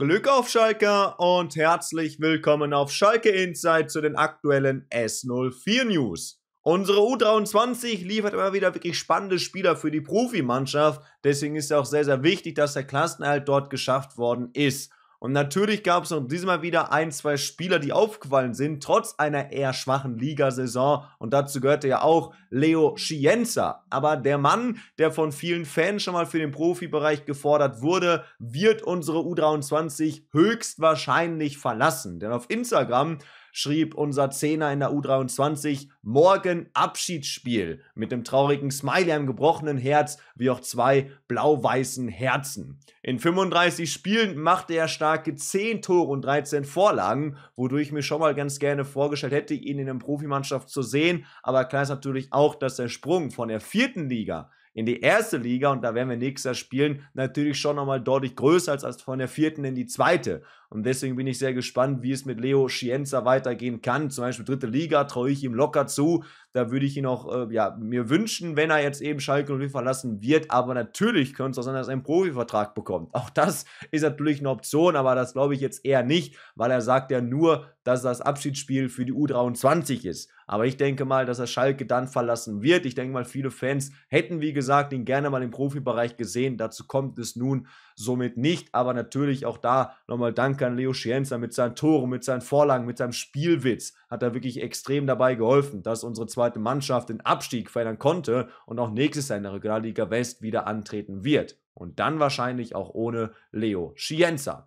Glück auf Schalke und herzlich willkommen auf Schalke Insight zu den aktuellen S04 News. Unsere U23 liefert immer wieder wirklich spannende Spieler für die Profimannschaft, deswegen ist es auch sehr, sehr wichtig, dass der Klassenerhalt dort geschafft worden ist. Und natürlich gab es auch diesmal wieder ein, zwei Spieler, die aufgefallen sind, trotz einer eher schwachen Ligasaison. Und dazu gehörte ja auch Leo Schienza. Aber der Mann, der von vielen Fans schon mal für den Profibereich gefordert wurde, wird unsere U23 höchstwahrscheinlich verlassen. Denn auf Instagram schrieb unser Zehner in der U23, morgen Abschiedsspiel mit dem traurigen Smiley, am gebrochenen Herz, wie auch zwei blau-weißen Herzen. In 35 Spielen machte er starke 10 Tore und 13 Vorlagen, wodurch ich mir schon mal ganz gerne vorgestellt hätte, ihn in der Profimannschaft zu sehen. Aber klar ist natürlich auch, dass der Sprung von der vierten Liga in die erste Liga und da werden wir nächstes Jahr spielen, natürlich schon nochmal deutlich größer als, von der vierten in die zweite. Und deswegen bin ich sehr gespannt, wie es mit Leo Schienza weitergehen kann. Zum Beispiel dritte Liga traue ich ihm locker zu. Da würde ich ihn auch äh, ja, mir wünschen, wenn er jetzt eben Schalke 04 verlassen wird. Aber natürlich könnte es auch sein, dass er einen Profivertrag bekommt. Auch das ist natürlich eine Option, aber das glaube ich jetzt eher nicht, weil er sagt ja nur, dass das Abschiedsspiel für die U23 ist. Aber ich denke mal, dass er Schalke dann verlassen wird. Ich denke mal, viele Fans hätten, wie gesagt, ihn gerne mal im Profibereich gesehen. Dazu kommt es nun somit nicht. Aber natürlich auch da nochmal Dank an Leo Schienzer mit seinen Toren, mit seinen Vorlagen, mit seinem Spielwitz. Hat er wirklich extrem dabei geholfen, dass unsere zweite Mannschaft den Abstieg verhindern konnte und auch nächstes Jahr in der Regionalliga West wieder antreten wird. Und dann wahrscheinlich auch ohne Leo Schienzer.